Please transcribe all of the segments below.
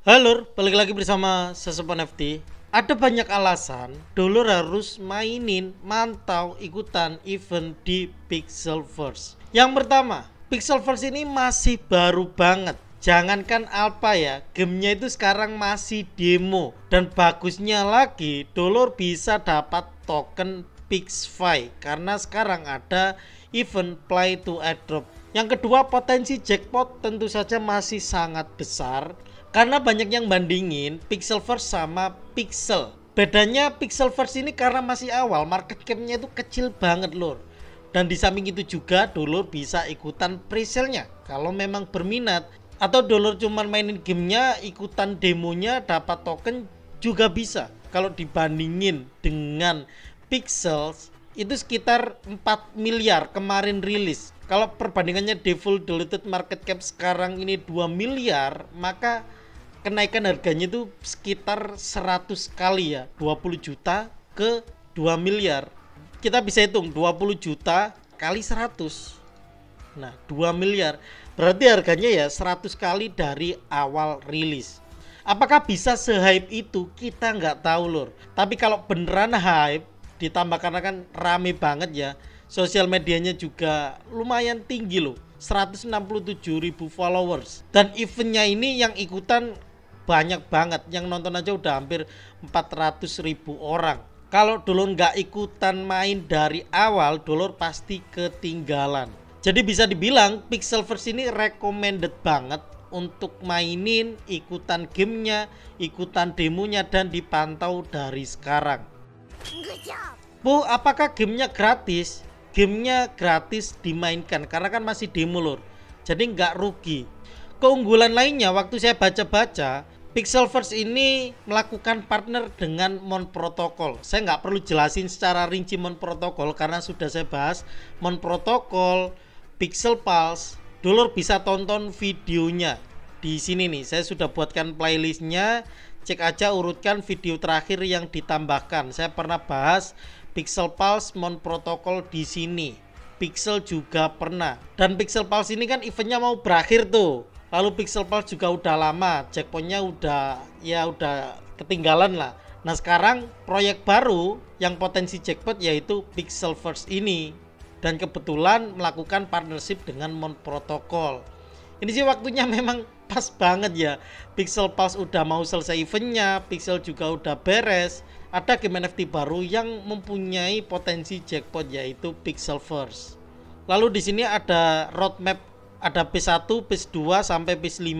Halo, balik lagi bersama Sesepon NFT. Ada banyak alasan dulu harus mainin, mantau, ikutan event di Pixelverse. Yang pertama, Pixelverse ini masih baru banget. Jangankan Alpha ya, gamenya itu sekarang masih demo. Dan bagusnya lagi, Dolor bisa dapat token Pixfi karena sekarang ada event play to airdrop. Yang kedua, potensi jackpot tentu saja masih sangat besar karena banyak yang bandingin Pixel Pixelverse sama Pixel. Bedanya Pixel Pixelverse ini karena masih awal, market cap-nya itu kecil banget lor. Dan di samping itu juga dulu bisa ikutan pre-sale nya kalau memang berminat. Atau dulu cuma mainin gamenya, ikutan demonya, dapat token juga bisa. Kalau dibandingin dengan Pixels itu sekitar 4 miliar kemarin rilis. Kalau perbandingannya Devil deleted Market Cap sekarang ini 2 miliar, maka kenaikan harganya itu sekitar 100 kali ya 20 juta ke 2 miliar kita bisa hitung 20 juta kali 100 nah 2 miliar berarti harganya ya 100 kali dari awal rilis apakah bisa sehype itu kita nggak tahu lor tapi kalau beneran hype ditambah karena kan rame banget ya sosial medianya juga lumayan tinggi loh 167 ribu followers dan eventnya ini yang ikutan banyak banget yang nonton aja udah hampir 400 ribu orang kalau dulu nggak ikutan main dari awal Dulur pasti ketinggalan jadi bisa dibilang pixel Pixelverse ini recommended banget untuk mainin ikutan gamenya, ikutan demonya dan dipantau dari sekarang. Bu, apakah gamenya gratis? Gamenya gratis dimainkan karena kan masih demo lor, jadi nggak rugi. Keunggulan lainnya waktu saya baca-baca, Pixelverse ini melakukan partner dengan Mon Protocol. Saya nggak perlu jelasin secara rinci Mon Protocol karena sudah saya bahas Mon Protocol, Pixel Pulse. Dulur bisa tonton videonya di sini nih. Saya sudah buatkan playlistnya. Cek aja urutkan video terakhir yang ditambahkan. Saya pernah bahas Pixel Pulse, Mon Protocol di sini. Pixel juga pernah. Dan Pixel Pulse ini kan eventnya mau berakhir tuh lalu Pixel Plus juga udah lama checkpointnya udah ya udah ketinggalan lah nah sekarang proyek baru yang potensi jackpot yaitu Pixel First ini dan kebetulan melakukan partnership dengan Mon Protocol ini sih waktunya memang pas banget ya Pixel Plus udah mau selesai eventnya Pixel juga udah beres ada game NFT baru yang mempunyai potensi jackpot yaitu Pixel First lalu di sini ada roadmap ada piece 1, piece 2 sampai piece 5.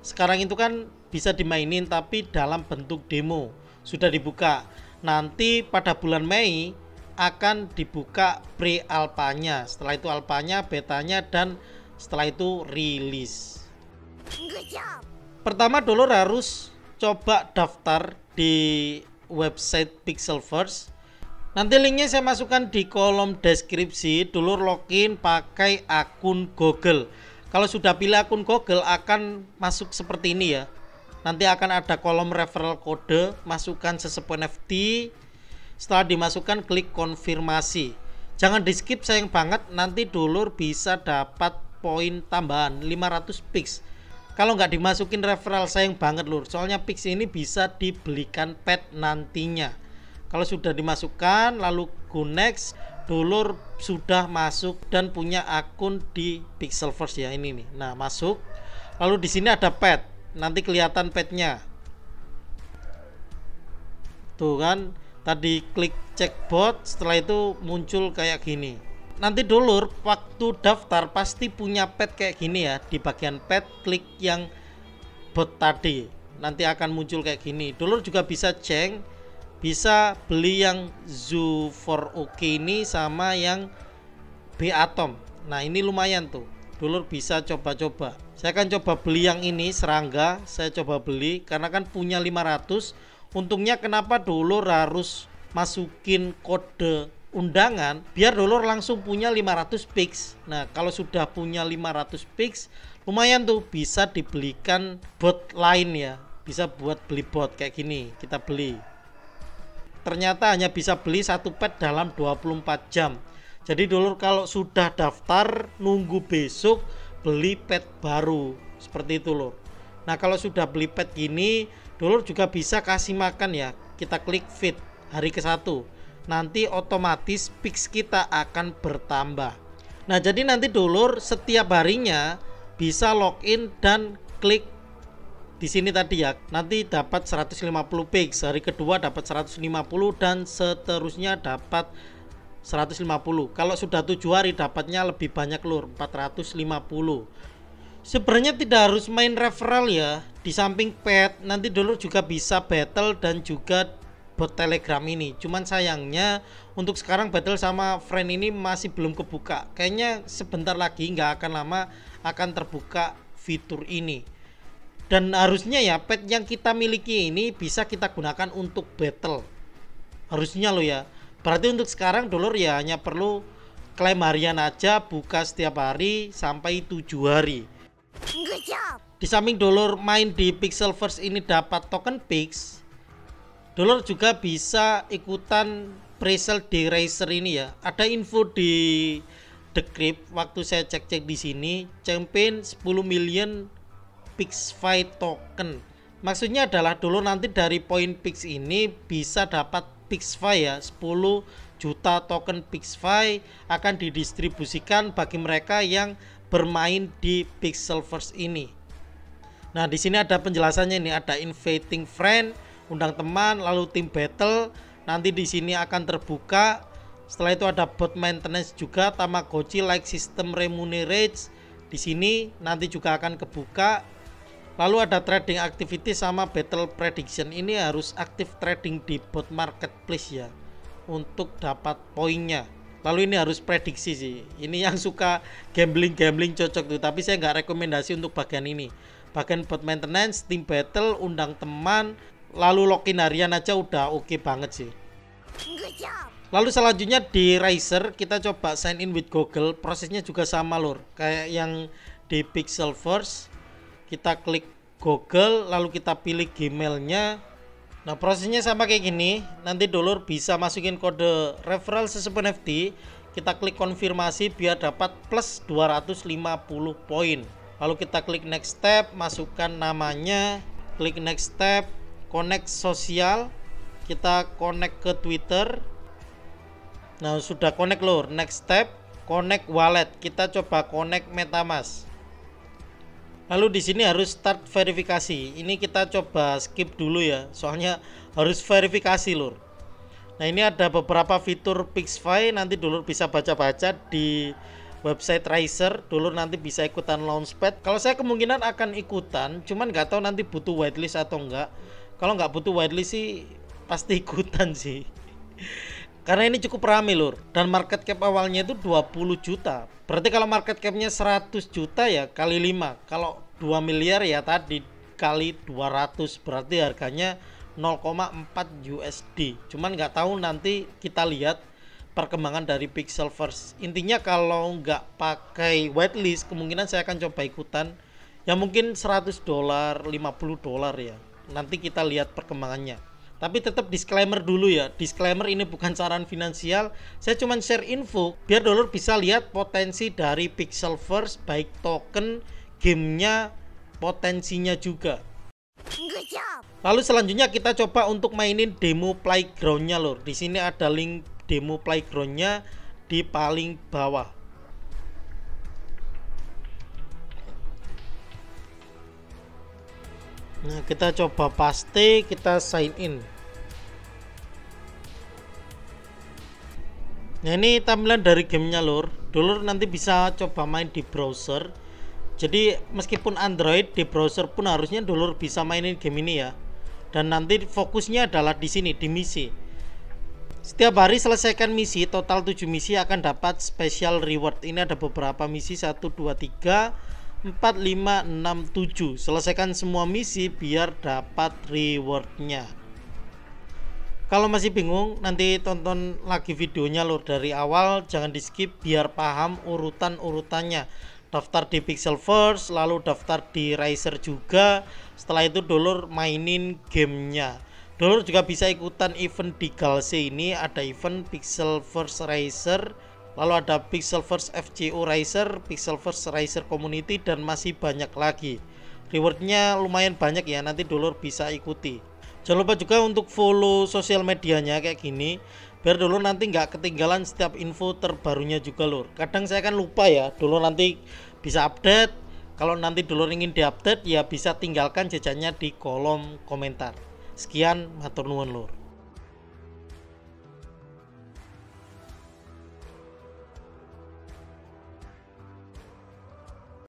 Sekarang itu kan bisa dimainin tapi dalam bentuk demo. Sudah dibuka. Nanti pada bulan Mei akan dibuka pre-alpanya. Setelah itu alpanya, betanya dan setelah itu rilis. Pertama dulu harus coba daftar di website Pixelverse Nanti linknya saya masukkan di kolom deskripsi. Dulur login pakai akun Google. Kalau sudah pilih akun Google akan masuk seperti ini ya. Nanti akan ada kolom referral kode. masukkan sesepuh NFT. Setelah dimasukkan klik konfirmasi. Jangan di skip sayang banget nanti dulur bisa dapat poin tambahan 500 pix kalau nggak dimasukin referral sayang banget lur soalnya Pix ini bisa dibelikan pet nantinya kalau sudah dimasukkan lalu go next, dulur sudah masuk dan punya akun di Pixel First ya ini nih. Nah, masuk. Lalu di sini ada pet. Nanti kelihatan petnya. Tuh kan, tadi klik checkbot, setelah itu muncul kayak gini. Nanti dulur waktu daftar pasti punya pet kayak gini ya. Di bagian pet klik yang bot tadi. Nanti akan muncul kayak gini. Dulur juga bisa ceng bisa beli yang Zu 4 OK ini sama yang B Atom. Nah, ini lumayan tuh. Dulur bisa coba-coba. Saya akan coba beli yang ini serangga, saya coba beli karena kan punya 500. Untungnya kenapa dulur harus masukin kode undangan biar dulur langsung punya 500 pix. Nah, kalau sudah punya 500 pix, lumayan tuh bisa dibelikan bot lain ya. Bisa buat beli bot kayak gini, kita beli ternyata hanya bisa beli satu pet dalam 24 jam jadi dulur kalau sudah daftar nunggu besok beli pet baru seperti itu lur nah kalau sudah beli pet gini dulur juga bisa kasih makan ya kita klik feed hari ke satu nanti otomatis pix kita akan bertambah nah jadi nanti dulur setiap harinya bisa login dan klik di sini tadi ya nanti dapat 150 pix hari kedua dapat 150 dan seterusnya dapat 150 kalau sudah tujuh hari dapatnya lebih banyak lur 450 sebenarnya tidak harus main referral ya di samping pet nanti dulu juga bisa battle dan juga bot telegram ini cuman sayangnya untuk sekarang battle sama friend ini masih belum kebuka kayaknya sebentar lagi nggak akan lama akan terbuka fitur ini dan harusnya ya pet yang kita miliki ini bisa kita gunakan untuk battle. Harusnya lo ya. Berarti untuk sekarang Dolor ya hanya perlu klaim harian aja buka setiap hari sampai tujuh hari. Di samping Dolor main di pixel first ini dapat token Pix, Dolor juga bisa ikutan presale di Racer ini ya. Ada info di The Crypt waktu saya cek-cek di sini, champion 10 million Pixfy token. Maksudnya adalah dulu nanti dari poin Pix ini bisa dapat Pixfy ya 10 juta token Pixfy akan didistribusikan bagi mereka yang bermain di Pixelverse ini. Nah, di sini ada penjelasannya ini ada inviting friend, undang teman, lalu tim battle. Nanti di sini akan terbuka. Setelah itu ada bot maintenance juga, Tamagotchi like system remunerates. Di sini nanti juga akan kebuka Lalu ada trading activity sama battle prediction. Ini harus aktif trading di bot marketplace ya untuk dapat poinnya. Lalu ini harus prediksi sih. Ini yang suka gambling-gambling cocok tuh, tapi saya nggak rekomendasi untuk bagian ini. Bagian bot maintenance, team battle, undang teman, lalu login harian aja udah oke okay banget sih. Lalu selanjutnya di Razer kita coba sign in with Google. Prosesnya juga sama lur, kayak yang di Pixel First kita klik Google lalu kita pilih Gmailnya nah prosesnya sama kayak gini nanti dulur bisa masukin kode referral sesuai NFT. kita klik konfirmasi biar dapat plus 250 poin lalu kita klik next step masukkan namanya klik next step connect sosial kita connect ke Twitter nah sudah connect lor next step connect wallet kita coba connect metamask Lalu di sini harus start verifikasi. Ini kita coba skip dulu ya, soalnya harus verifikasi lur. Nah ini ada beberapa fitur Pixfy nanti dulur bisa baca-baca di website Riser dulu nanti bisa ikutan launchpad. Kalau saya kemungkinan akan ikutan, cuman nggak tahu nanti butuh whitelist atau enggak. Kalau nggak butuh whitelist sih pasti ikutan sih. Karena ini cukup rame lur dan market cap awalnya itu 20 juta. Berarti kalau market capnya 100 juta ya kali 5. Kalau 2 miliar ya tadi kali 200 berarti harganya 0,4 USD. Cuman nggak tahu nanti kita lihat perkembangan dari Pixel First. Intinya kalau nggak pakai whitelist kemungkinan saya akan coba ikutan ya mungkin 100 dolar, 50 dolar ya. Nanti kita lihat perkembangannya. Tapi tetap disclaimer dulu ya. Disclaimer ini bukan saran finansial. Saya cuma share info biar dolar bisa lihat potensi dari pixel first baik token, gamenya, potensinya juga. Lalu selanjutnya kita coba untuk mainin demo playgroundnya lor. Di sini ada link demo playgroundnya di paling bawah. Nah, kita coba paste, kita sign in. Nah, ini tampilan dari gamenya lur. Dulur nanti bisa coba main di browser. Jadi, meskipun Android di browser pun harusnya dulur bisa mainin game ini ya. Dan nanti fokusnya adalah di sini, di misi. Setiap hari selesaikan misi, total 7 misi akan dapat special reward. Ini ada beberapa misi 1 2 3 4, 5, 6, 7 Selesaikan semua misi biar dapat rewardnya Kalau masih bingung nanti tonton lagi videonya loh dari awal Jangan di skip biar paham urutan-urutannya Daftar di Pixel First lalu daftar di Riser juga Setelah itu dulur mainin gamenya Dulur juga bisa ikutan event di Galse ini Ada event Pixel First Riser lalu ada Pixelverse FGO Racer, Pixelverse Racer Community dan masih banyak lagi. Rewardnya lumayan banyak ya, nanti dulur bisa ikuti. Jangan lupa juga untuk follow sosial medianya kayak gini biar dulur nanti nggak ketinggalan setiap info terbarunya juga lur. Kadang saya kan lupa ya, dulur nanti bisa update. Kalau nanti dulur ingin diupdate ya bisa tinggalkan jejaknya di kolom komentar. Sekian, matur nuwun lur.